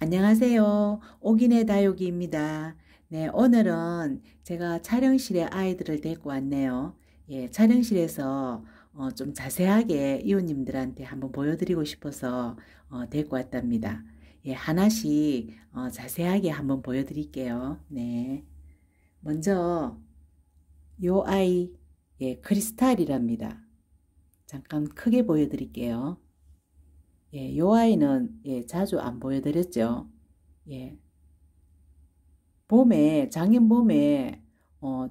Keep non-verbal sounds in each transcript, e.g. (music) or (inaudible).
안녕하세요. 옥인의 다육이입니다. 네, 오늘은 제가 촬영실에 아이들을 데리고 왔네요. 예, 촬영실에서 어, 좀 자세하게 이웃님들한테 한번 보여드리고 싶어서 어, 데리고 왔답니다. 예, 하나씩 어, 자세하게 한번 보여드릴게요. 네. 먼저 요 아이 예, 크리스탈이랍니다. 잠깐 크게 보여드릴게요. 예, 요 아이는 예, 자주 안 보여드렸죠. 예. 봄에 작년 봄에 어,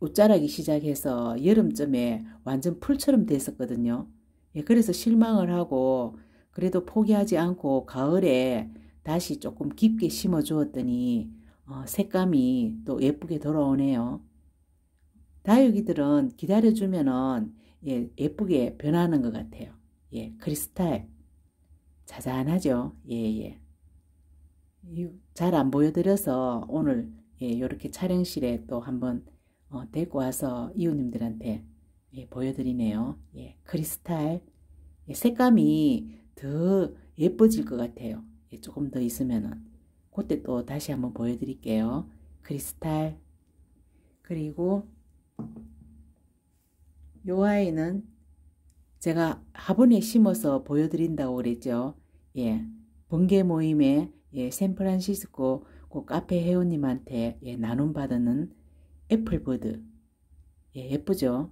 좀웃자라기 시작해서 여름쯤에 완전 풀처럼 됐었거든요. 예, 그래서 실망을 하고 그래도 포기하지 않고 가을에 다시 조금 깊게 심어 주었더니 어, 색감이 또 예쁘게 돌아오네요. 다육이들은 기다려주면은 예, 예쁘게 변하는 것 같아요. 예, 크리스탈. 자잔하죠? 예, 예. 잘 안 보여드려서 오늘 예, 이렇게 촬영실에 또 한번 어, 데리고 와서 이웃님들한테 예, 보여드리네요. 예, 크리스탈. 예, 색감이 더 예뻐질 것 같아요. 예, 조금 더 있으면은. 그때 또 다시 한번 보여드릴게요. 크리스탈. 그리고 요 아이는 제가 화분에 심어서 보여드린다고 그랬죠. 예, 번개 모임에 예, 샌프란시스코 그 카페 회원님한테 예, 나눔받는 애플버드 예, 예쁘죠?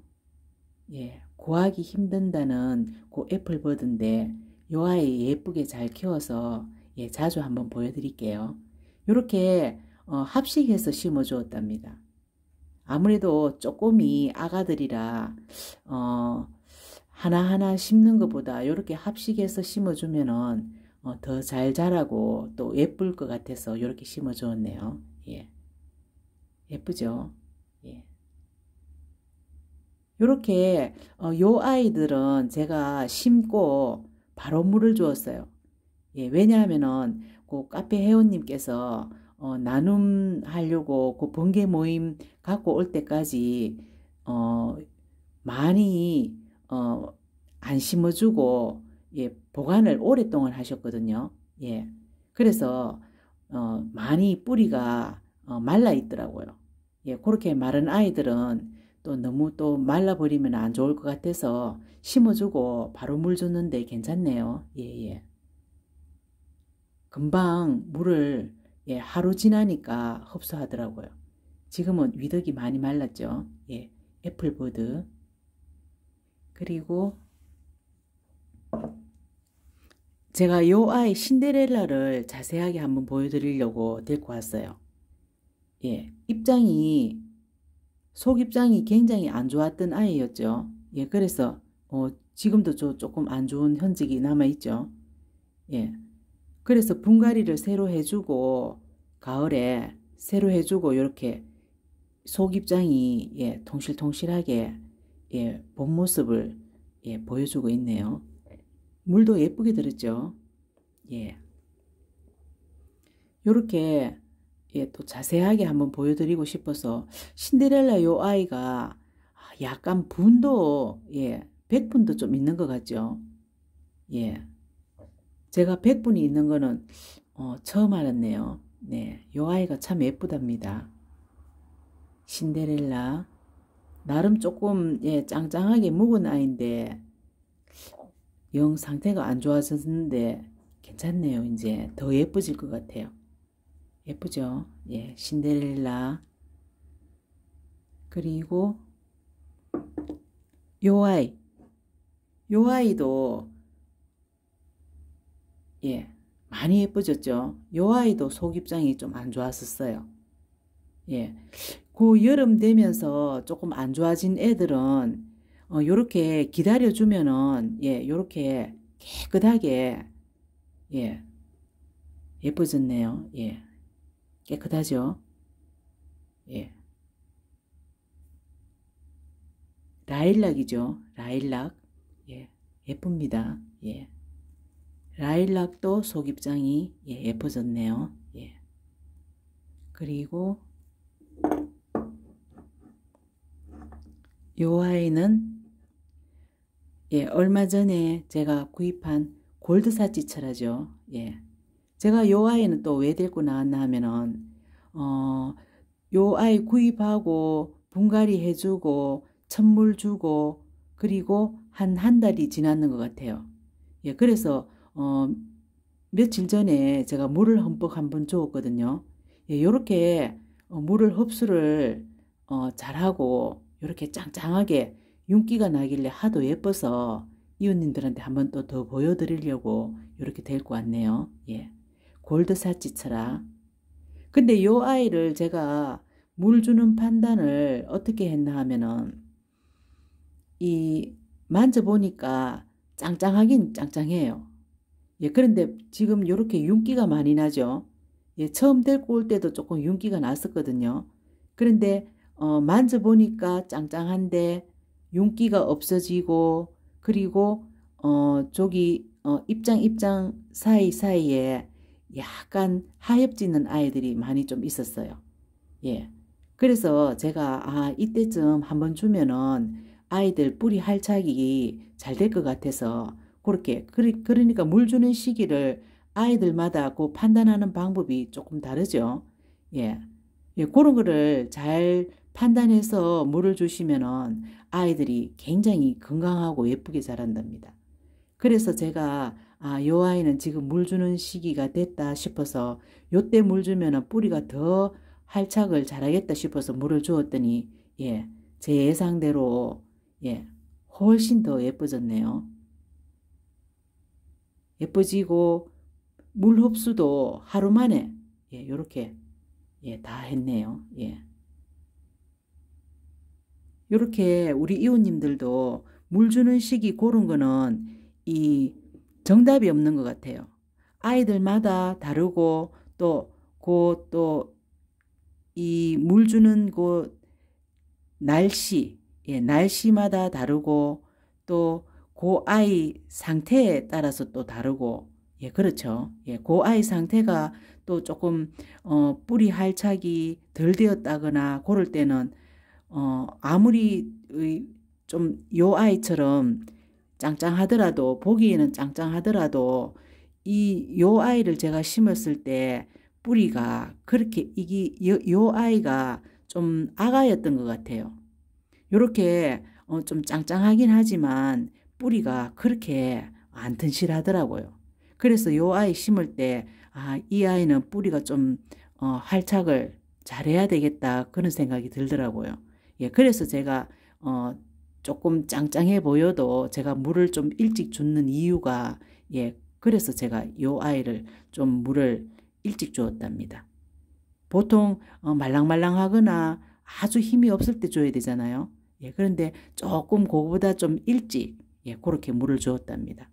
예, 구하기 힘든다는 그 애플버드인데 요 아이 예쁘게 잘 키워서 예, 자주 한번 보여드릴게요. 이렇게 어, 합식해서 심어주었답니다. 아무래도 조금이 아가들이라 어, 하나하나 심는 것보다 이렇게 합식해서 심어주면은 어, 더 잘 자라고 또 예쁠 것 같아서 이렇게 심어주었네요. 예. 예쁘죠? 예. 요렇게 어, 요 아이들은 제가 심고 바로 물을 주었어요. 예, 왜냐하면은 그 카페 회원님께서 어, 나눔 하려고 그 번개 모임 갖고 올 때까지 어, 많이 어, 안 심어주고 예, 보관을 오랫동안 하셨거든요. 예. 그래서 어, 많이 뿌리가 어, 말라 있더라고요. 예, 그렇게 마른 아이들은 또 너무 또 말라버리면 안 좋을 것 같아서 심어주고 바로 물 줬는데 괜찮네요. 예, 예. 금방 물을 예, 하루 지나니까 흡수하더라고요. 지금은 위덕이 많이 말랐죠. 예, 애플보드. 그리고 제가 요 아이 신데렐라를 자세하게 한번 보여드리려고 데리고 왔어요. 예, 입장이 속 입장이 굉장히 안 좋았던 아이였죠. 예, 그래서 어, 지금도 저 조금 안 좋은 현직이 남아있죠. 예, 그래서 분갈이를 새로 해주고 가을에 새로 해주고 이렇게 속 입장이 예, 통실통실하게 예, 본 모습을 예, 보여주고 있네요. 물도 예쁘게 들었죠. 예. 요렇게 예, 또 자세하게 한번 보여드리고 싶어서 신데렐라 요 아이가 아, 약간 분도 예, 백분도좀 있는 것 같죠. 예. 제가 백분이 있는 거는 어, 처음 알았네요. 네. 요 아이가 참 예쁘답니다. 신데렐라 나름 조금 예, 짱짱하게 묵은 아이인데 영 상태가 안 좋아졌는데 괜찮네요. 이제 더 예뻐질 것 같아요. 예쁘죠? 예, 신데렐라. 그리고 요 아이. 요 아이도 예, 많이 예뻐졌죠? 요 아이도 속입장이 좀 안 좋았었어요. 예, 그 여름 되면서 조금 안 좋아진 애들은 어, 요렇게 기다려주면은, 예, 요렇게 깨끗하게, 예, 예뻐졌네요. 예, 깨끗하죠? 예. 라일락이죠. 라일락. 예, 예쁩니다. 예. 라일락도 속입장이 예, 예뻐졌네요. 예. 그리고 요 아이는 예, 얼마 전에 제가 구입한 골드사치철하죠. 예. 제가 요 아이는 또 왜 데리고 나왔나 하면은, 어, 요 아이 구입하고 분갈이 해주고 천물 주고 그리고 한 한 달이 지났는 것 같아요. 예, 그래서, 어, 며칠 전에 제가 물을 흠뻑 한 번 줬거든요 예, 요렇게 어, 물을 흡수를 어, 잘하고 요렇게 짱짱하게 윤기가 나길래 하도 예뻐서 이웃님들한테 한번 또 더 보여드리려고 이렇게 데리고 왔네요. 예. 골드사치처라. 근데 요 아이를 제가 물 주는 판단을 어떻게 했나 하면은 이 만져보니까 짱짱하긴 짱짱해요. 예, 그런데 지금 요렇게 윤기가 많이 나죠. 예, 처음 데리고 올 때도 조금 윤기가 났었거든요. 그런데 어, 만져보니까 짱짱한데 윤기가 없어지고 그리고 어 저기 어 입장 입장 사이 사이에 약간 하엽지는 아이들이 많이 좀 있었어요. 예. 그래서 제가 아 이때쯤 한번 주면은 아이들 뿌리 할착이 잘 될 것 같아서 그렇게 그러니까 리그물 주는 시기를 아이들마다 그 판단하는 방법이 조금 다르죠. 예. 예, 그런 거를 잘 판단해서 물을 주시면 아이들이 굉장히 건강하고 예쁘게 자란답니다. 그래서 제가 아, 요 아이는 지금 물 주는 시기가 됐다 싶어서 요 때 물 주면 뿌리가 더 활착을 잘하겠다 싶어서 물을 주었더니 예, 제 예상대로 예, 훨씬 더 예뻐졌네요. 예뻐지고 물 흡수도 하루 만에 예, 요렇게 예, 다 했네요. 예. 이렇게 우리 이웃님들도 물 주는 시기 고른 거는 이 정답이 없는 것 같아요. 아이들마다 다르고 또그또이 물 주는 곳 날씨 예, 날씨마다 다르고 또그 아이 상태에 따라서 또 다르고 예, 그렇죠. 예, 그 아이 상태가 또 조금 어, 뿌리 활착이 덜 되었다거나 그럴 때는 어, 아무리 좀요 아이처럼 짱짱하더라도 보기에는 짱짱하더라도 이 요 아이를 제가 심었을 때 뿌리가 그렇게 이게 요, 요 아이가 좀 아가였던 것 같아요. 요렇게 어, 좀 짱짱하긴 하지만 뿌리가 그렇게 안 튼실하더라고요. 그래서 요 아이 심을 때, 아, 이 아이는 뿌리가 좀, 어, 활착을 잘해야 되겠다. 그런 생각이 들더라고요. 예, 그래서 제가 어, 조금 짱짱해 보여도 제가 물을 좀 일찍 줬는 이유가 예, 그래서 제가 이 아이를 좀 물을 일찍 주었답니다. 보통 어, 말랑말랑하거나 아주 힘이 없을 때 줘야 되잖아요. 예, 그런데 조금 그거보다 좀 일찍 예, 그렇게 물을 주었답니다.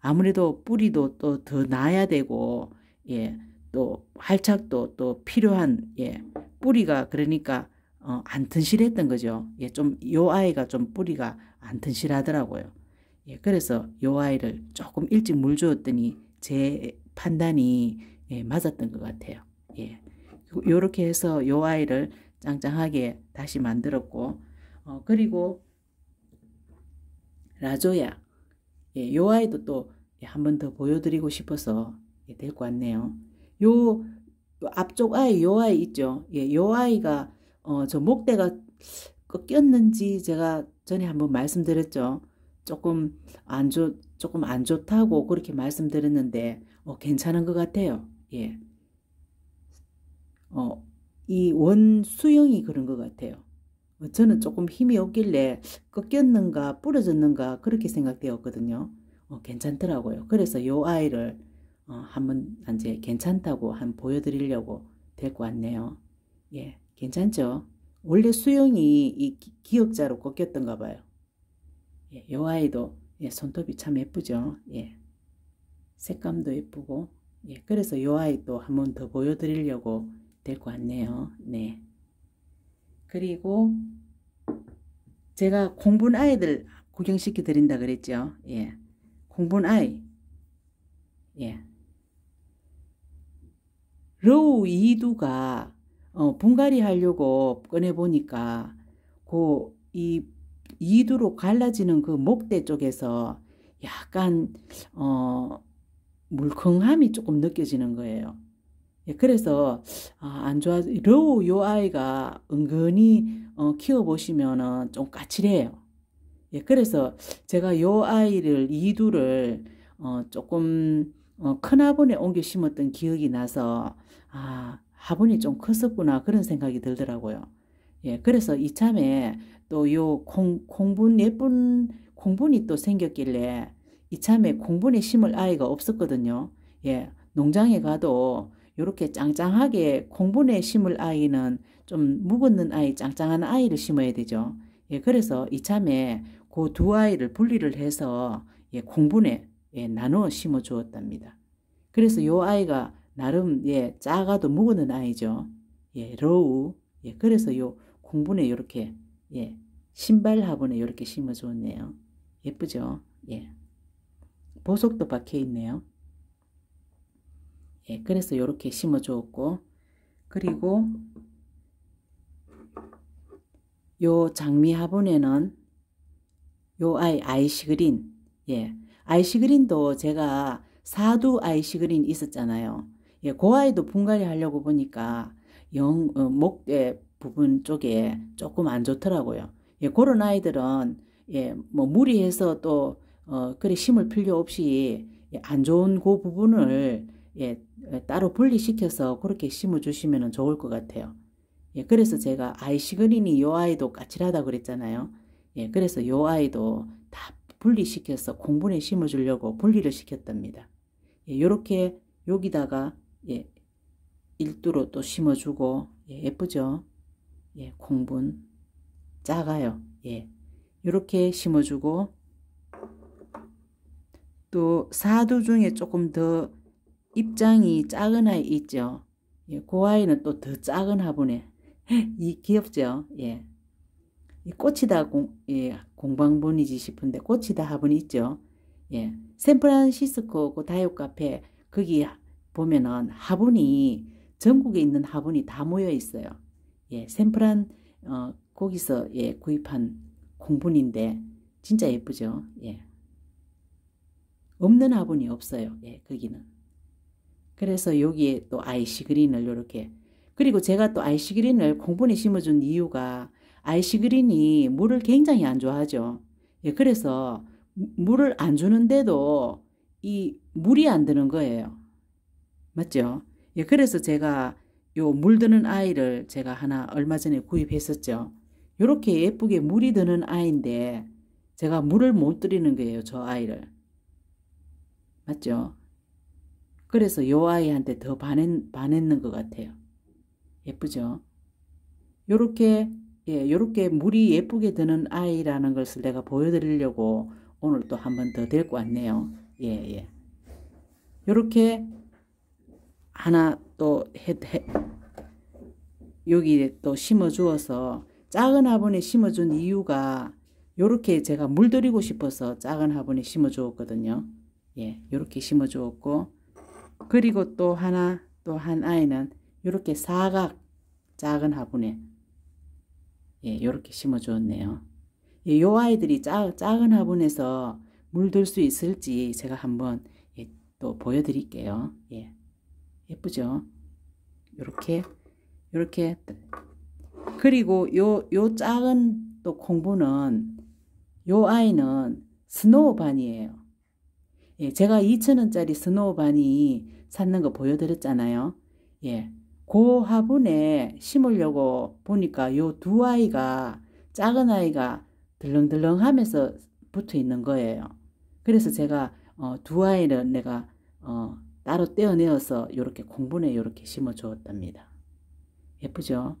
아무래도 뿌리도 또 더 나야 되고 예, 또 활착도 또 필요한 예, 뿌리가 그러니까 어, 안 튼실했던 거죠. 예, 좀, 요 아이가 좀 뿌리가 안 튼실하더라고요. 예, 그래서 요 아이를 조금 일찍 물 주었더니 제 판단이 예, 맞았던 것 같아요. 예. 요렇게 해서 요 아이를 짱짱하게 다시 만들었고, 어, 그리고 라조야. 예, 요 아이도 또한번더 예, 보여드리고 싶어서 예, 데리고 왔네요. 요, 앞쪽 아이, 요 아이 있죠? 예, 요 아이가 어, 저 목대가 꺾였는지 제가 전에 한번 말씀드렸죠. 조금 안 좋, 조금 안 좋다고 그렇게 말씀드렸는데, 어, 괜찮은 것 같아요. 예. 어, 이원수형이 그런 것 같아요. 어, 저는 조금 힘이 없길래 꺾였는가 부러졌는가 그렇게 생각되었거든요. 어, 괜찮더라고요. 그래서 요 아이를 어, 한번 이제 괜찮다고 한 보여드리려고 데리고 왔네요. 예. 괜찮죠? 원래 수영이 이 기억자로 꺾였던가 봐요. 예, 요 아이도 예, 손톱이 참 예쁘죠? 예. 색감도 예쁘고 예, 그래서 요 아이도 한번더 보여드리려고 데리고 네요 네. 그리고 제가 공분 아이들 구경시켜 드린다 그랬죠. 예. 공분 아이. 예. 러우 이두가 어, 분갈이 하려고 꺼내보니까 그이 이두로 갈라지는 그 목대 쪽에서 약간 어, 물컹함이 조금 느껴지는 거예요. 예, 그래서 아, 안 좋아 러우 요 아이가 은근히 어, 키워보시면은 좀 까칠해요. 예, 그래서 제가 요 아이를 이두를 어, 조금 어, 큰아본에 옮겨 심었던 기억이 나서 아 화분이 좀 컸었구나 그런 생각이 들더라고요. 예, 그래서 이참에 또 요 공분 예쁜 공분이 또 생겼길래 이참에 공분에 심을 아이가 없었거든요. 예, 농장에 가도 요렇게 짱짱하게 공분에 심을 아이는 좀 묵었는 아이, 짱짱한 아이를 심어야 되죠. 예, 그래서 이참에 그 두 아이를 분리를 해서 예, 공분에 예, 나누어 심어 주었답니다. 그래서 요 아이가 나름 예 작아도 무거운 아이죠. 예 러우 예 그래서 요 공분에 요렇게 예 신발 화분에 요렇게 심어 주었네요. 예쁘죠? 예 보석도 박혀 있네요. 예 그래서 요렇게 심어 주었고 그리고 요 장미 화분에는 요 아이 아이시그린 예 아이시그린도 제가 사두 아이시그린 있었잖아요. 예, 고아에도 분갈이 하려고 보니까 영, 어, 목대 예, 부분 쪽에 조금 안 좋더라고요. 예, 그런 아이들은 예, 뭐 무리해서 또 어, 그래 심을 필요 없이 예, 안 좋은 그 부분을 예, 따로 분리시켜서 그렇게 심어주시면 좋을 것 같아요. 예, 그래서 제가 아이 시그린이 요 아이도 까칠하다 그랬잖아요. 예, 그래서 요 아이도 다 분리시켜서 공분에 심어주려고 분리를 시켰답니다. 예, 요렇게 여기다가 예, 1도로또 심어주고 예, 쁘죠 예, 공분 작아요. 예, 이렇게 심어주고 또 4도 중에 조금 더 입장이 작은 아이 있죠. 예, 그 아이는 또 더 작은 화분에 (laughs) 이 귀엽죠. 예, 꽃이다 공, 예, 공방분이지 싶은데 꽃이다 화분이 있죠. 예, 샌프란시스코 그 다육 카페 거기 보면은 화분이 전국에 있는 화분이 다 모여 있어요. 예, 샘플한 어, 거기서 예, 구입한 공분인데 진짜 예쁘죠. 예. 없는 화분이 없어요. 예, 거기는. 그래서 여기에 또 아이시 그린을 이렇게 그리고 제가 또 아이시 그린을 공분에 심어준 이유가 아이시 그린이 물을 굉장히 안 좋아하죠. 예, 그래서 물을 안 주는데도 이 물이 안 드는 거예요. 맞죠? 예, 그래서 제가 요 물드는 아이를 제가 하나 얼마 전에 구입했었죠. 요렇게 예쁘게 물이 드는 아이인데 제가 물을 못 드리는 거예요. 저 아이를. 맞죠? 그래서 요 아이한테 더 반했, 반했는 것 같아요. 예쁘죠? 요렇게 예, 요렇게 물이 예쁘게 드는 아이라는 것을 내가 보여드리려고 오늘 또한번더 데리고 왔네요. 예, 예. 요렇게 하나 또 해, 해, 여기 또 심어주어서 작은 화분에 심어준 이유가 요렇게 제가 물들이고 싶어서 작은 화분에 심어주었거든요. 예, 요렇게 심어주었고 그리고 또 하나 또 한 아이는 요렇게 사각 작은 화분에 예, 요렇게 심어주었네요. 예, 요 아이들이 짜, 작은 화분에서 물들 수 있을지 제가 한번 예, 또 보여드릴게요. 예. 예쁘죠? 이렇게 이렇게 그리고 요 요 작은 또 공부는 요 아이는 스노우반이에요. 예, 제가 2,000원짜리 스노우반이 샀는 거 보여드렸잖아요. 예, 그 화분에 심으려고 보니까 요 두 아이가 작은 아이가 들렁들렁 하면서 붙어 있는 거예요. 그래서 제가 어, 두 아이를 내가 어, 따로 떼어내어서 이렇게 공분에 이렇게 심어 주었답니다. 예쁘죠?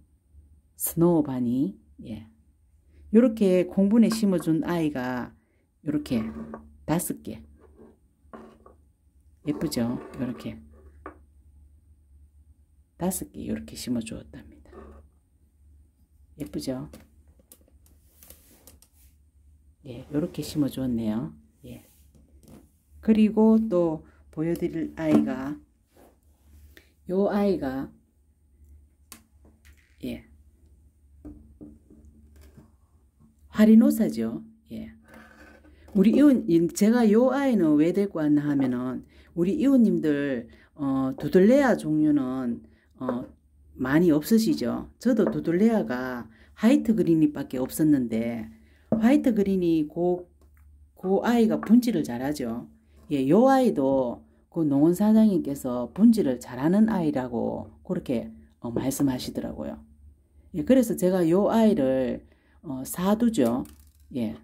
스노우 바니 예. 이렇게 공분에 심어준 아이가 이렇게 다섯 개 예쁘죠? 이렇게 다섯 개 이렇게 심어 주었답니다. 예쁘죠? 예, 이렇게 심어 주었네요. 예. 그리고 또 보여드릴 아이가 요 아이가 예 화리노사죠 예 우리 이웃 제가 요 아이는 왜 데리고 왔나 하면은 우리 이웃님들 어 두들레아 종류는 어 많이 없으시죠 저도 두들레아가 화이트 그린이 밖에 없었는데 화이트 그린이 고, 고 아이가 분질을 잘하죠 예, 요 아이도 그 농원 사장님께서 분질을 잘하는 아이라고 그렇게 어, 말씀하시더라고요. 예, 그래서 제가 요 아이를 어, 사두죠. 예.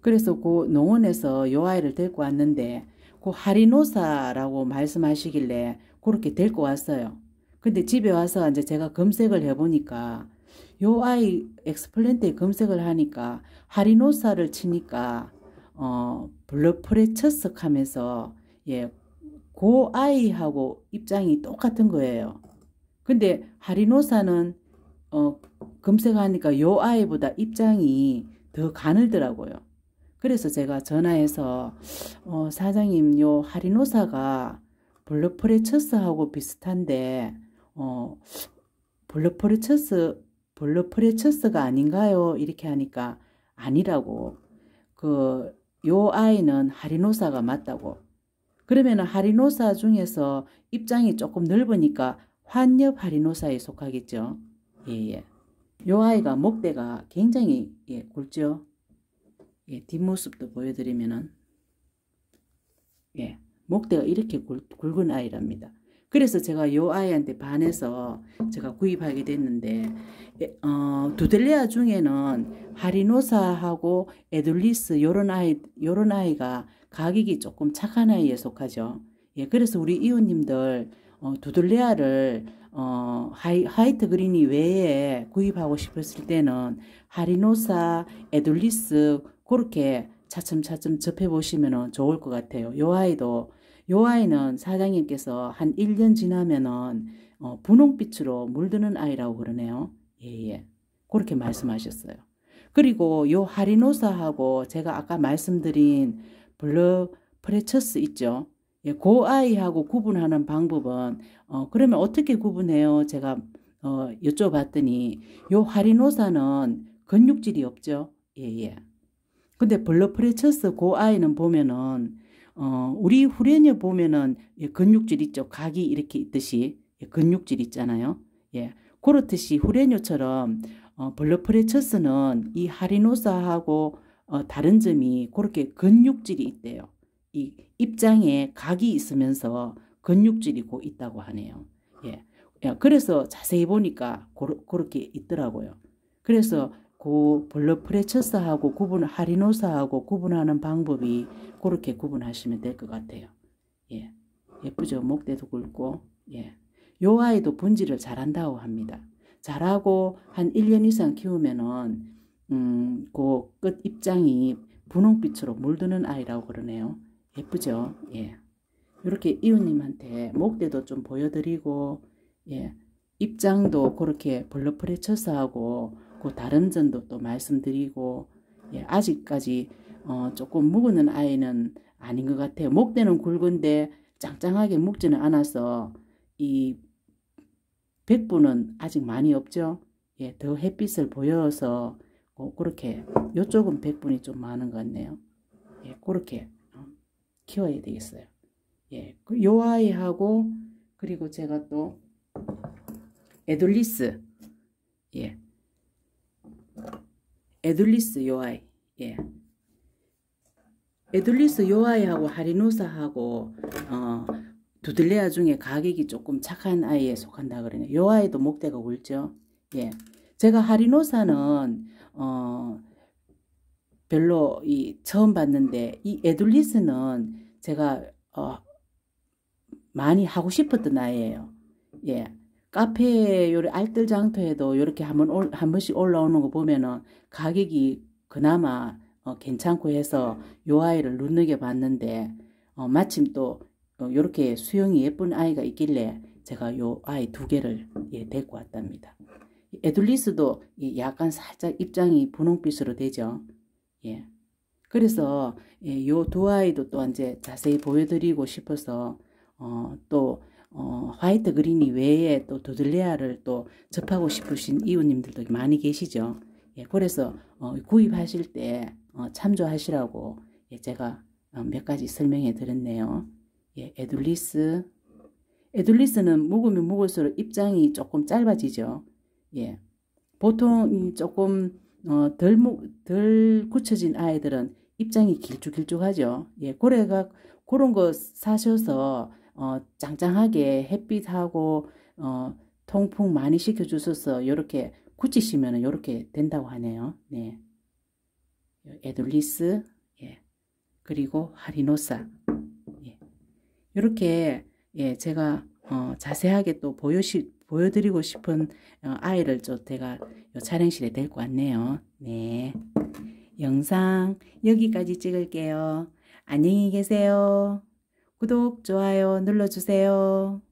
그래서 그 농원에서 요 아이를 데리고 왔는데 그 하리노사라고 말씀하시길래 그렇게 데리고 왔어요. 근데 집에 와서 이제 제가 검색을 해보니까 요 아이 엑스플랜트에 검색을 하니까 하리노사를 치니까 어, 블루프레 척석하면서 예, 고 아이하고 입장이 똑같은 거예요. 근데 하리노사는 어, 검색하니까 요 아이보다 입장이 더 가늘더라고요. 그래서 제가 전화해서 어, 사장님 요 하리노사가 블루프레처스하고 비슷한데 어, 블루프레처스 블러프레처스가 아닌가요? 이렇게 하니까 아니라고 그요 아이는 하리노사가 맞다고. 그러면 하리노사 중에서 입장이 조금 넓으니까 환엽 하리노사에 속하겠죠. 예, 예. 요 아이가 목대가 굉장히 예, 굵죠. 예, 뒷모습도 보여드리면은 예, 목대가 이렇게 굵, 굵은 아이랍니다. 그래서 제가 요 아이한테 반해서 제가 구입하게 됐는데 예, 어, 두델레아 중에는 하리노사하고 에둘리스 요런 아이 요런 아이가 가격이 조금 착한 아이에 속하죠. 예, 그래서 우리 이웃님들 어, 두들레아를 어, 하이, 하이트 그린이 외에 구입하고 싶었을 때는 하리노사, 에둘리스 그렇게 차츰차츰 접해보시면 좋을 것 같아요. 요 아이도 요 아이는 사장님께서 한 1년 지나면은 어, 분홍빛으로 물드는 아이라고 그러네요. 예, 예. 그렇게 말씀하셨어요. 그리고 요 하리노사하고 제가 아까 말씀드린 블루 프레처스 있죠. 예, 그 아이하고 구분하는 방법은 어, 그러면 어떻게 구분해요? 제가 어, 여쭤봤더니 요 하리노사는 근육질이 없죠. 예, 예. 근데 블루 프레처스 그 아이는 보면은 어, 우리 후레뇨 보면은 예, 근육질 있죠. 각이 이렇게 있듯이 예, 근육질 있잖아요. 예. 그렇듯이 후레뇨처럼 어, 블러프레처스는 이 하리노사하고 어, 다른 점이 그렇게 근육질이 있대요. 이 입장에 각이 있으면서 근육질이 고 있다고 하네요. 예. 예. 그래서 자세히 보니까 고르, 그렇게 있더라고요. 그래서 그 블러프레처스하고 구분 하리노사하고 구분하는 방법이 그렇게 구분하시면 될 것 같아요. 예. 예쁘죠? 목대도 굵고. 예. 요 아이도 분질을 잘한다고 합니다. 잘하고 한 1년 이상 키우면은 음, 그끝 입장이 분홍빛으로 물드는 아이라고 그러네요. 예쁘죠? 예. 이렇게 이웃님한테 목대도 좀 보여드리고 예. 입장도 그렇게 블러프레처스하고 그 다른 점도 또 말씀드리고 예, 아직까지 어, 조금 묵은 아이는 아닌 것 같아요. 목대는 굵은데 짱짱하게 묵지는 않아서 이 백분은 아직 많이 없죠. 예, 더 햇빛을 보여서 어, 그렇게 요쪽은 백분이 좀 많은 것 같네요. 예, 그렇게 어, 키워야 되겠어요. 예, 그 요 아이하고 그리고 제가 또 에돌리스 예, 에둘리스 요아이 예. 에둘리스 요아이하고 하리노사하고 어, 두들레아 중에 가격이 조금 착한 아이에 속한다 그러네. 요아이도 목대가 울죠. 예. 제가 하리노사는 어, 별로 이 처음 봤는데 이 에둘리스는 제가 어, 많이 하고 싶었던 아이예요. 예. 카페 요리 알뜰장터에도 이렇게 한번 올, 한 번씩 올라오는 거 보면은 가격이 그나마 어, 괜찮고 해서 네. 요 아이를 눈누게 봤는데 어, 마침 또 이렇게 어, 수영이 예쁜 아이가 있길래 제가 요 아이 두 개를 예, 데리고 왔답니다. 에둘리스도 예, 약간 살짝 입장이 분홍빛으로 되죠. 예. 그래서 음. 예, 요 두 아이도 또 이제 자세히 보여드리고 싶어서 어, 또 어, 화이트 그린이 외에 또 도들레아를 또 접하고 싶으신 이웃님들도 많이 계시죠. 예, 그래서 어, 구입하실 때 어, 참조하시라고 예, 제가 어, 몇 가지 설명해 드렸네요. 예, 에둘리스 에둘리스는 묵으면 묵을수록 입장이 조금 짧아지죠. 예, 보통 조금 어, 덜, 덜 굳혀진 아이들은 입장이 길쭉길쭉하죠. 예, 고래가 그런 거 사셔서 어, 짱짱하게 햇빛하고 어, 통풍 많이 시켜주셔서 이렇게 굳히시면 이렇게 된다고 하네요. 네. 에둘리스 예. 그리고 하리노사 예. 이렇게 예, 제가 어, 자세하게 또 보여시, 보여드리고 싶은 어, 아이를 좀 제가 요 촬영실에 데리고 왔네요. 네. 영상 여기까지 찍을게요. 안녕히 계세요. 구독, 좋아요 눌러주세요.